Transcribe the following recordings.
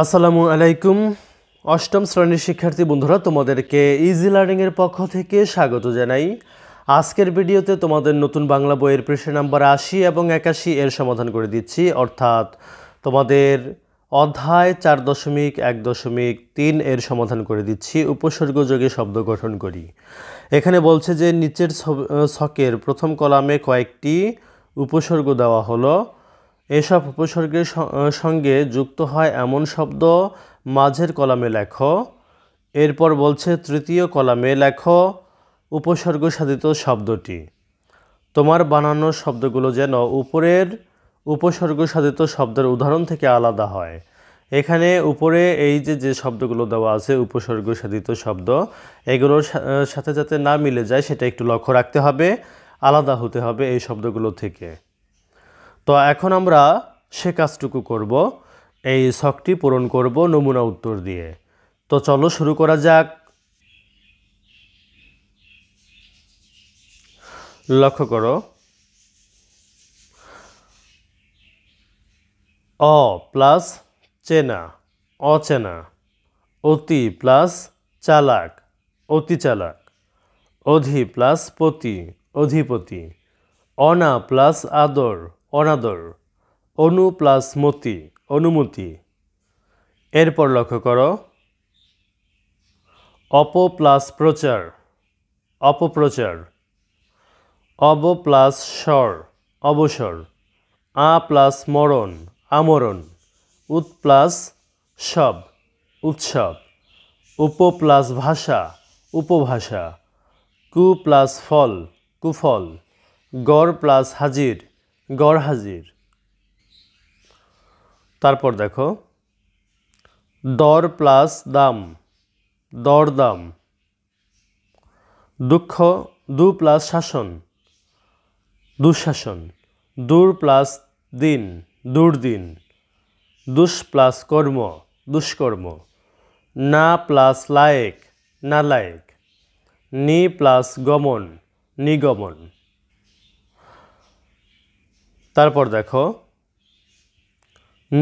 আসসালামু আলাইকুম অষ্টম শ্রেণীর শিক্ষার্থী বন্ধুরা তোমাদেরকে ইজি লার্নিংয়ের পক্ষ থেকে স্বাগত জানাই আজকের ভিডিওতে তোমাদের নতুন বাংলা বইয়ের পৃষ্ঠ নাম্বার আশি এবং একাশি এর সমাধান করে দিচ্ছি অর্থাৎ তোমাদের অধ্যায় চার দশমিক এক দশমিক তিন এর সমাধান করে দিচ্ছি উপসর্গযোগে শব্দ গঠন করি এখানে বলছে যে নিচের ছকের প্রথম কলামে কয়েকটি উপসর্গ দেওয়া হলো এসব উপসর্গের সঙ্গে যুক্ত হয় এমন শব্দ মাঝের কলামে লেখো এরপর বলছে তৃতীয় কলামে লেখো উপসর্গ সাধিত শব্দটি তোমার বানানো শব্দগুলো যেন উপরের উপসর্গ সাধিত শব্দের উদাহরণ থেকে আলাদা হয় এখানে উপরে এই যে যে শব্দগুলো দেওয়া আছে উপসর্গ সাধিত শব্দ এগুলোর সাথে যাতে না মিলে যায় সেটা একটু লক্ষ্য রাখতে হবে আলাদা হতে হবে এই শব্দগুলো থেকে তো এখন আমরা সে কাজটুকু করব এই শখটি পূরণ করব নমুনা উত্তর দিয়ে তো চলো শুরু করা যাক লক্ষ্য করো অ প্লাস চেনা অচেনা অতি প্লাস চালাক অতি চালাক অধি প্লাস পতি অধিপতি অনা প্লাস আদর অনাদর অনু প্লাস মতি অনুমতি এরপর লক্ষ্য করো অপ প্লাস প্রচার অপপ্রচার অব প্লাস স্বর অবসর আ প্লাস মরণ আমরণ উৎ প্লাস সব উৎসব উপ প্লাস ভাষা উপভাষা কু প্লাস ফল কুফল গড় প্লাস হাজির গড়হাজির তারপর দেখো দর প্লাস দাম দর দাম দুঃখ দু প্লাস শাসন দুঃশাসন দূর প্লাস দিন দুর্দিন দুষ প্লাস কর্ম দুষ্কর্ম না প্লাস লায়েক না লায়েক নি প্লাস গমন নিগমন তারপর দেখো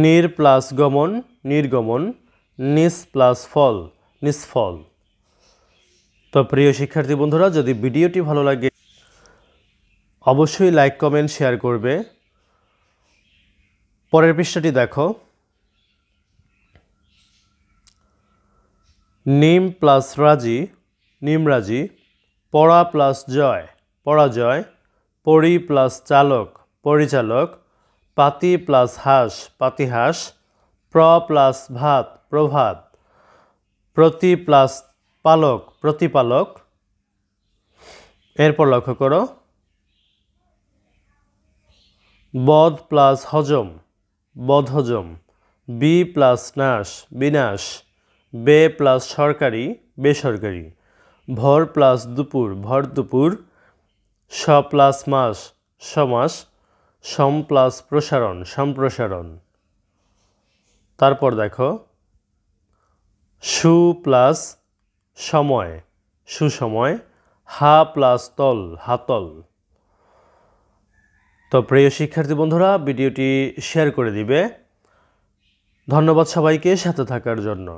নির প্লাস গমন নির্গমন নিস প্লাস ফল নিষ্ফল তো প্রিয় শিক্ষার্থী বন্ধুরা যদি ভিডিওটি ভালো লাগে অবশ্যই লাইক কমেন্ট শেয়ার করবে পরের পৃষ্ঠাটি দেখো নিম প্লাস রাজি নিমরাজি পড়া প্লাস জয় পরাজয় পরি প্লাস চালক পরিচালক পাতি প্লাস হাঁস পাতিহাঁস প্র প্লাস ভাত প্রভাত প্রতি প্লাস পালক প্রতিপালক এরপর লক্ষ্য করো বধ প্লাস হজম বধ হজম বি প্লাস নাশ বিনাশ বে প্লাস সরকারি বেসরকারি ভর প্লাস দুপুর ভর দুপুর স প্লাস মাস সমাস সম প্লাস প্রসারণ সম্প্রসারণ তারপর দেখো সু প্লাস সময় সুসময় হা প্লাস তল হাতল তো প্রিয় শিক্ষার্থী বন্ধুরা ভিডিওটি শেয়ার করে দিবে ধন্যবাদ সবাইকে সাথে থাকার জন্য